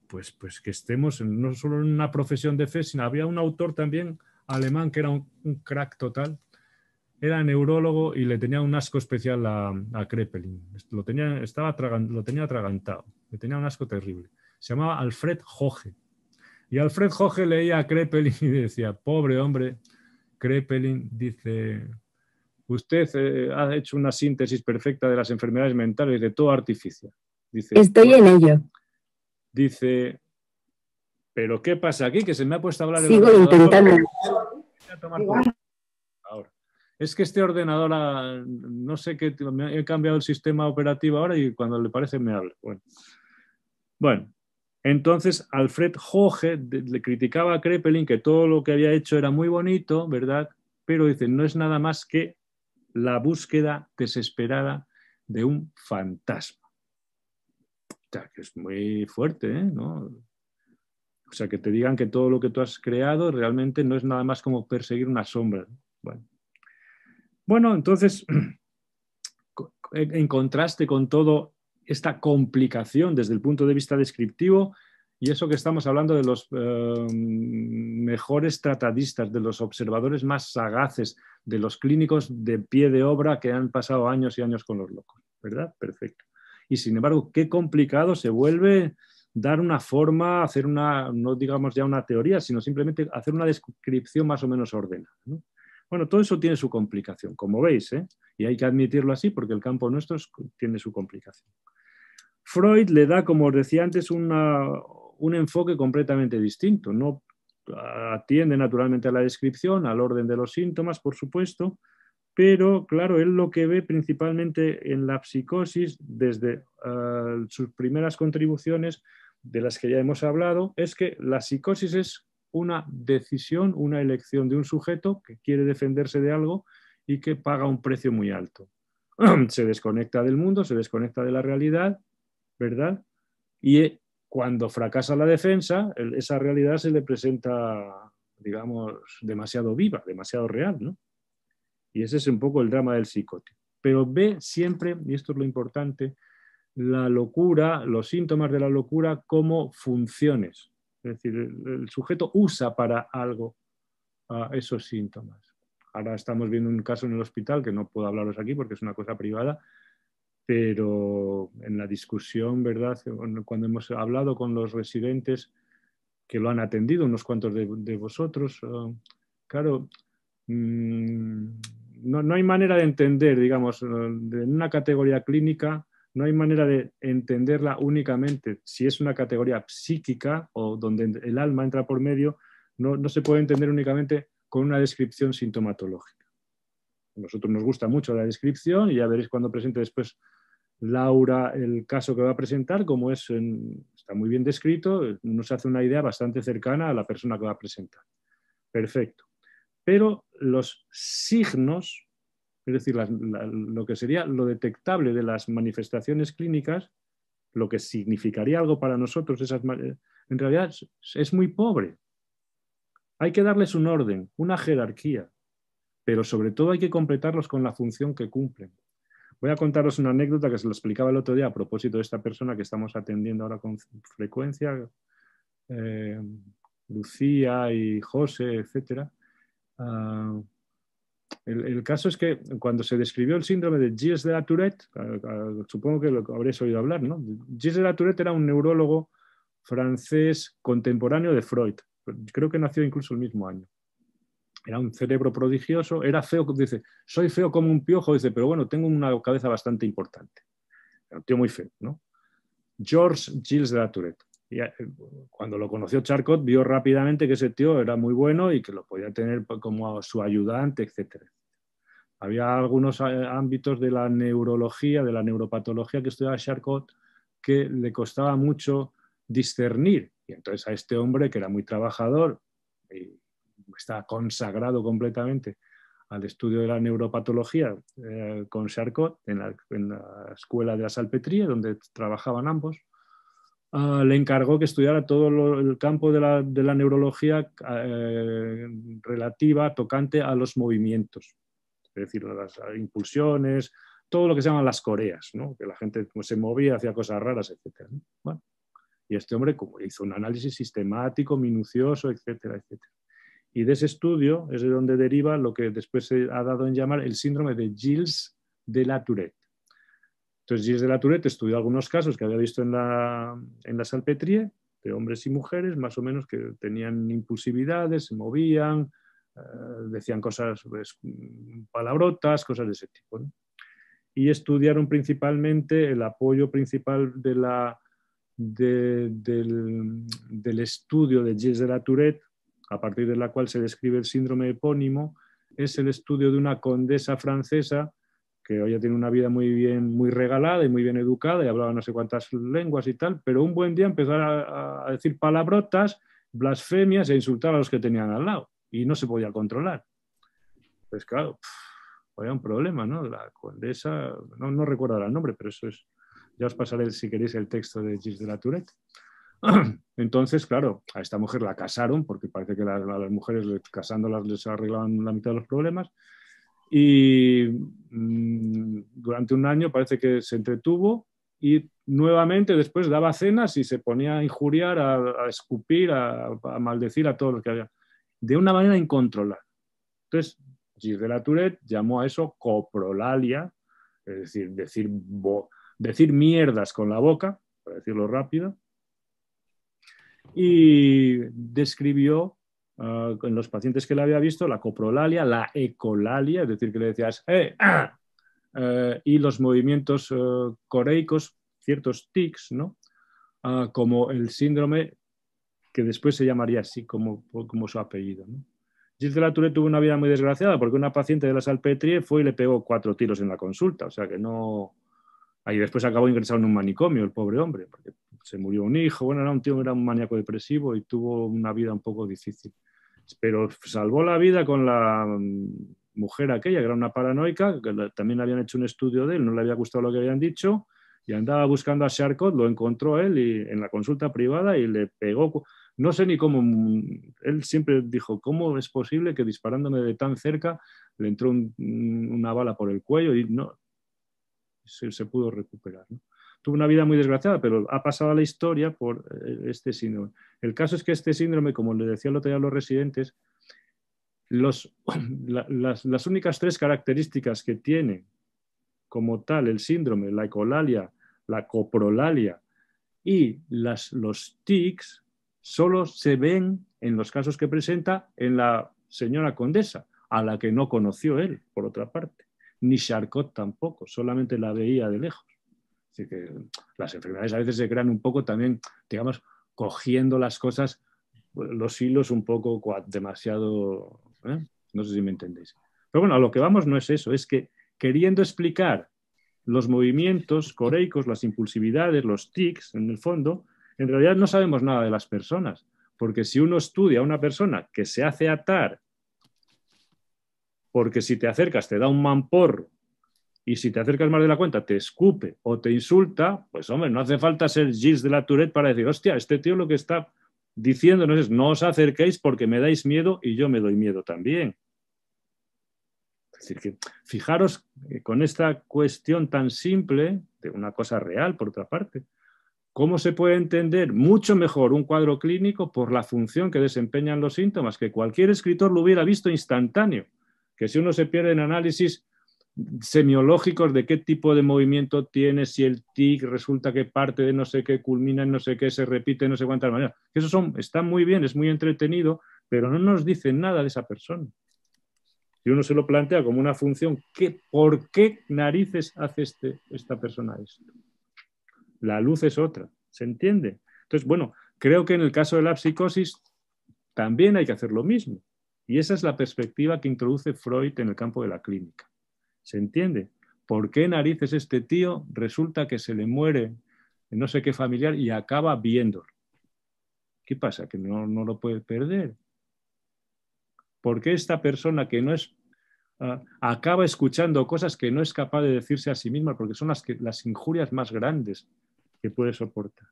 pues, pues que estemos no solo en una profesión de fe, sino había un autor también alemán que era un, crack total, era neurólogo y le tenía un asco especial a, a Kreppelin. Lo tenía, estaba lo tenía atragantado. Me tenía un asco terrible. Se llamaba Alfred Joge. Y Alfred Joge leía a Kreppelin y decía, pobre hombre, Kreppelin dice, usted eh, ha hecho una síntesis perfecta de las enfermedades mentales de todo artificio. Estoy en ello. Dice, pero ¿qué pasa aquí? Que se me ha puesto a hablar. Sigo intentando. Es que este ordenador, no sé qué, he cambiado el sistema operativo ahora y cuando le parece me habla. Bueno, bueno, entonces Alfred Hoge le criticaba a Kreppelin que todo lo que había hecho era muy bonito, ¿verdad? Pero dice, no es nada más que la búsqueda desesperada de un fantasma. O sea, que es muy fuerte, ¿eh? ¿no? O sea, que te digan que todo lo que tú has creado realmente no es nada más como perseguir una sombra. Bueno, bueno entonces, en contraste con todo esta complicación desde el punto de vista descriptivo y eso que estamos hablando de los eh, mejores tratadistas, de los observadores más sagaces, de los clínicos de pie de obra que han pasado años y años con los locos, ¿verdad? Perfecto. Y sin embargo, qué complicado se vuelve dar una forma, hacer una, no digamos ya una teoría, sino simplemente hacer una descripción más o menos ordenada. Bueno, todo eso tiene su complicación, como veis, ¿eh? y hay que admitirlo así porque el campo nuestro tiene su complicación. Freud le da, como os decía antes, un enfoque completamente distinto. No atiende naturalmente a la descripción, al orden de los síntomas, por supuesto, pero claro, él lo que ve principalmente en la psicosis desde eh, sus primeras contribuciones, de las que ya hemos hablado, es que la psicosis es una decisión, una elección de un sujeto que quiere defenderse de algo y que paga un precio muy alto. se desconecta del mundo, se desconecta de la realidad ¿verdad? Y cuando fracasa la defensa, esa realidad se le presenta, digamos, demasiado viva, demasiado real, ¿no? Y ese es un poco el drama del psicótico. Pero ve siempre, y esto es lo importante, la locura, los síntomas de la locura como funciones. Es decir, el sujeto usa para algo esos síntomas. Ahora estamos viendo un caso en el hospital, que no puedo hablaros aquí porque es una cosa privada, pero en la discusión, ¿verdad? Cuando hemos hablado con los residentes que lo han atendido, unos cuantos de, vosotros, ah, claro, mm, no, hay manera de entender, digamos, en una categoría clínica, no hay manera de entenderla únicamente. Si es una categoría psíquica o donde el alma entra por medio, no, no se puede entender únicamente con una descripción sintomatológica. A nosotros nos gusta mucho la descripción y ya veréis cuando presente después Laura el caso que va a presentar, como es, está muy bien descrito, nos hace una idea bastante cercana a la persona que va a presentar. Perfecto. Pero los signos, es decir, lo que sería lo detectable de las manifestaciones clínicas, lo que significaría algo para nosotros, esas, en realidad es muy pobre. Hay que darles un orden, una jerarquía, pero sobre todo hay que completarlos con la función que cumplen. Voy a contaros una anécdota que se lo explicaba el otro día a propósito de esta persona que estamos atendiendo ahora con frecuencia, eh, Lucía y José, etcétera. Ah, el, caso es que cuando se describió el síndrome de Gilles de la Tourette, supongo que lo habréis oído hablar, ¿no? Gilles de la Tourette era un neurólogo francés contemporáneo de Freud. Creo que nació incluso el mismo año era un cerebro prodigioso, era feo, dice, soy feo como un piojo, dice, pero bueno, tengo una cabeza bastante importante. Era un tío muy feo, ¿no? George Gilles de la Tourette. Eh, cuando lo conoció Charcot, vio rápidamente que ese tío era muy bueno y que lo podía tener como su ayudante, etc. Había algunos eh, ámbitos de la neurología, de la neuropatología que estudiaba Charcot, que le costaba mucho discernir. Y entonces a este hombre, que era muy trabajador y está consagrado completamente al estudio de la neuropatología eh, con Charcot en la, escuela de la Salpetría, donde trabajaban ambos, ah, le encargó que estudiara todo el campo de la, neurología eh, relativa, tocante a los movimientos, es decir, las impulsiones, todo lo que se llaman las coreas, ¿no? que la gente pues, se movía, hacía cosas raras, etc. y este hombre como hizo un análisis sistemático, minucioso, etcétera, etcétera. Y de ese estudio es de donde deriva lo que después se ha dado en llamar el síndrome de Gilles de la Tourette. Entonces, Gilles de la Tourette estudió algunos casos que había visto en la, en Salpetrie, de hombres y mujeres, más o menos, que tenían impulsividades, se movían, eh, decían cosas, pues, palabrotas, cosas de ese tipo. Y estudiaron principalmente el apoyo principal de la, del, del, estudio de Gilles de la Tourette a partir de la cual se describe el síndrome epónimo, es el estudio de una condesa francesa que hoy ya tiene una vida muy bien, muy regalada y muy bien educada y hablaba no sé cuántas lenguas y tal, pero un buen día empezó a, decir palabrotas, blasfemias e insultar a los que tenían al lado y no se podía controlar. Pues claro, había un problema, ¿no? La condesa, no, no recuerdo el nombre, pero eso es, ya os pasaré si queréis el texto de Gilles de la Tourette. Entonces, claro, a esta mujer la casaron, porque parece que las, las mujeres casándolas les arreglaban la mitad de los problemas. Y mm, durante un año parece que se entretuvo y nuevamente después daba cenas y se ponía a injuriar, a, escupir, a, maldecir a todos los que había, de una manera incontrolable. Entonces, Gilles de la Tourette llamó a eso coprolalia, es decir, decir, decir mierdas con la boca, para decirlo rápido, y describió ah, en los pacientes que le había visto la coprolalia, la ecolalia, es decir, que le decías, ¡eh! Ah", eh y los movimientos eh, coreicos, ciertos tics, ¿no? Ah, como el síndrome que después se llamaría así como, como su apellido. ¿no? la Tourette tuvo una vida muy desgraciada porque una paciente de la Salpetrie fue y le pegó cuatro tiros en la consulta, o sea que no... ahí después acabó ingresado en un manicomio el pobre hombre, porque se murió un hijo, bueno, era un tío, era un maníaco depresivo y tuvo una vida un poco difícil. Pero salvó la vida con la mm, mujer aquella, que era una paranoica, que también habían hecho un estudio de él, no le había gustado lo que habían dicho, y andaba buscando a Sharkot, lo encontró él y, en la consulta privada y le pegó. No sé ni cómo, mm, él siempre dijo, ¿cómo es posible que disparándome de tan cerca le entró una bala por el cuello y no se, se pudo recuperar? ¿no? tuvo una vida muy desgraciada, pero ha pasado a la historia por eh, este síndrome. El caso es que este síndrome, como le decía el otro día a los residentes, los, las, únicas tres características que tiene como tal el síndrome, la ecolalia, la coprolalia y las, los tics, solo se ven en los casos que presenta en la señora condesa, a la que no conoció él, por otra parte, ni Charcot tampoco, solamente la veía de lejos. Así que las enfermedades a veces se crean un poco también, digamos, cogiendo las cosas, pues, los hilos un poco demasiado... ¿eh? No sé si me entendéis. Pero bueno, a lo que vamos no es eso, es que queriendo explicar los movimientos coreicos, las impulsividades, los tics, en el fondo, en realidad no sabemos nada de las personas, porque si uno estudia a una persona que se hace atar, porque si te acercas te da un mamporro y si te acercas más de la cuenta te escupe o te insulta, pues hombre, no hace falta ser Gilles de la Tourette para decir, hostia, este tío lo que está diciéndonos es, no os acerquéis porque me dais miedo y yo me doy miedo también. Es decir, que fijaros eh, con esta cuestión tan simple, de una cosa real, por otra parte, cómo se puede entender mucho mejor un cuadro clínico por la función que desempeñan los síntomas, que cualquier escritor lo hubiera visto instantáneo, que si uno se pierde en análisis semiológicos de qué tipo de movimiento tiene, si el tic resulta que parte de no sé qué, culmina en no sé qué, se repite no sé cuántas maneras. Eso son, está muy bien, es muy entretenido, pero no nos dice nada de esa persona. Y uno se lo plantea como una función, ¿qué, ¿por qué narices hace este, esta persona esto? La luz es otra, ¿se entiende? Entonces, bueno, creo que en el caso de la psicosis también hay que hacer lo mismo. Y esa es la perspectiva que introduce Freud en el campo de la clínica. ¿Se entiende? ¿Por qué narices este tío resulta que se le muere no sé qué familiar y acaba viéndolo? ¿Qué pasa? ¿Que no, lo puede perder? ¿Por qué esta persona que no es ah, acaba escuchando cosas que no es capaz de decirse a sí misma porque son las, las injurias más grandes que puede soportar.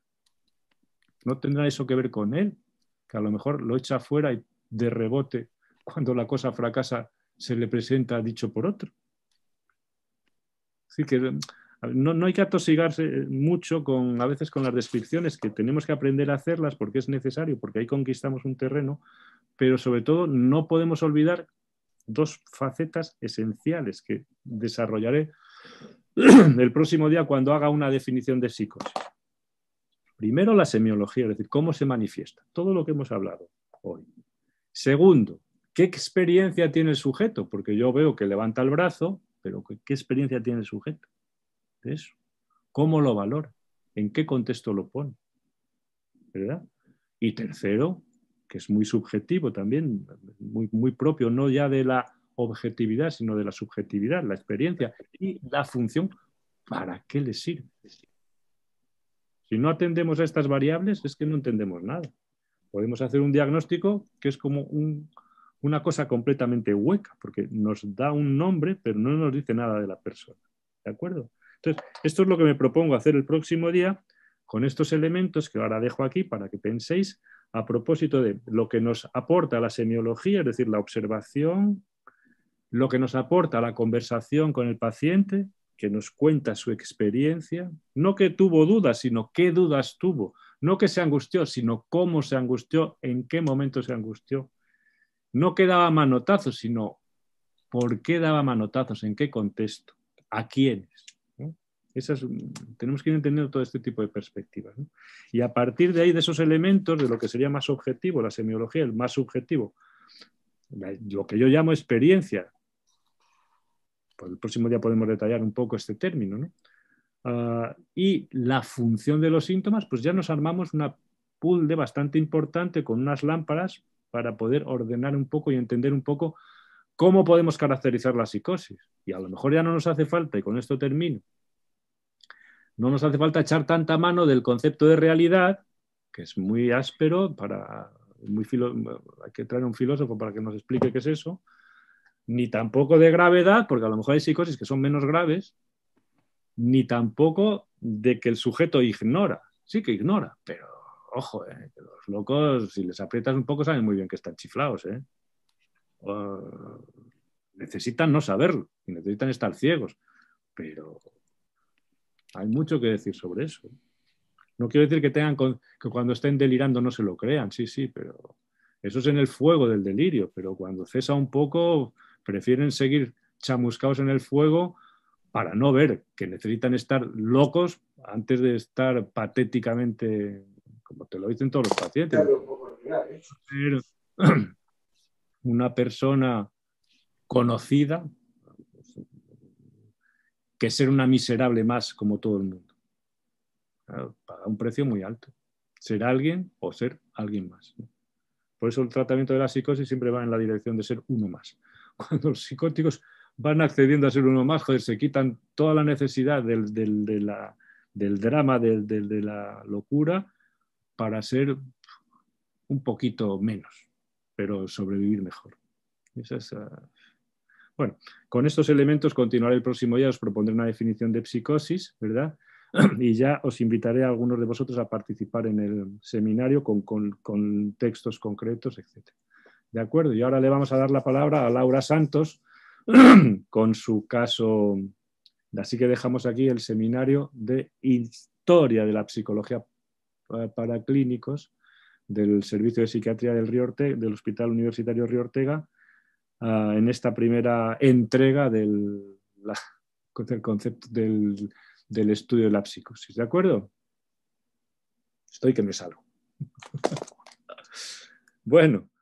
No tendrá eso que ver con él, que a lo mejor lo echa fuera y de rebote, cuando la cosa fracasa, se le presenta dicho por otro. Así que no, hay que atosigarse mucho con, a veces con las descripciones, que tenemos que aprender a hacerlas porque es necesario, porque ahí conquistamos un terreno, pero sobre todo no podemos olvidar dos facetas esenciales que desarrollaré el próximo día cuando haga una definición de psicosis. Primero, la semiología, es decir, cómo se manifiesta, todo lo que hemos hablado hoy. Segundo, qué experiencia tiene el sujeto, porque yo veo que levanta el brazo, pero ¿qué, experiencia tiene el sujeto eso? ¿Cómo lo valora? ¿En qué contexto lo pone? ¿Verdad? Y tercero, que es muy subjetivo también, muy, muy propio, no ya de la objetividad, sino de la subjetividad, la experiencia y la función, ¿para qué le sirve? Si no atendemos a estas variables, es que no entendemos nada. Podemos hacer un diagnóstico que es como un, una cosa completamente hueca, porque nos da un nombre, pero no nos dice nada de la persona. ¿De acuerdo? Entonces, esto es lo que me propongo hacer el próximo día con estos elementos que ahora dejo aquí para que penséis a propósito de lo que nos aporta la semiología, es decir, la observación, lo que nos aporta la conversación con el paciente, que nos cuenta su experiencia, no que tuvo dudas, sino qué dudas tuvo, no que se angustió, sino cómo se angustió, en qué momento se angustió, no quedaba manotazos, sino por qué daba manotazos, en qué contexto, a quiénes. Esas, tenemos que entender todo este tipo de perspectivas. Y a partir de ahí, de esos elementos, de lo que sería más objetivo, la semiología, el más subjetivo, lo que yo llamo experiencia, pues el próximo día podemos detallar un poco este término, ah, y la función de los síntomas, pues ya nos armamos una pool de bastante importante con unas lámparas para poder ordenar un poco y entender un poco cómo podemos caracterizar la psicosis. Y a lo mejor ya no nos hace falta, y con esto termino, no nos hace falta echar tanta mano del concepto de realidad, que es muy áspero, para, muy hay que traer un filósofo para que nos explique qué es eso, ni tampoco de gravedad, porque a lo mejor hay psicosis que son menos graves, ni tampoco de que el sujeto ignora, sí que ignora, pero ojo, eh, los locos, si les aprietas un poco, saben muy bien que están chiflados. Eh. necesitan no saberlo y necesitan estar ciegos, pero hay mucho que decir sobre eso. No quiero decir que tengan que cuando estén delirando no se lo crean, sí, sí, pero eso es en el fuego del delirio, pero cuando cesa un poco prefieren seguir chamuscados en el fuego para no ver que necesitan estar locos antes de estar patéticamente como te lo dicen todos los pacientes. ¿eh? Pero una persona conocida que ser una miserable más como todo el mundo. paga un precio muy alto. Ser alguien o ser alguien más. Por eso el tratamiento de la psicosis siempre va en la dirección de ser uno más. Cuando los psicóticos van accediendo a ser uno más, se quitan toda la necesidad del, drama, de la locura, para ser un poquito menos, pero sobrevivir mejor. Ah, bueno, con estos elementos continuaré el próximo día, os propondré una definición de psicosis, ¿verdad? Y ya os invitaré a algunos de vosotros a participar en el seminario con, textos concretos, etc. De acuerdo, y ahora le vamos a dar la palabra a Laura Santos con su caso. Así que dejamos aquí el seminario de historia de la psicología para clínicos del Servicio de Psiquiatría del, del Hospital Universitario Río Ortega ah, en esta primera entrega del, concepto del, del, estudio de la psicosis. ¿De acuerdo? Estoy que me salgo. bueno,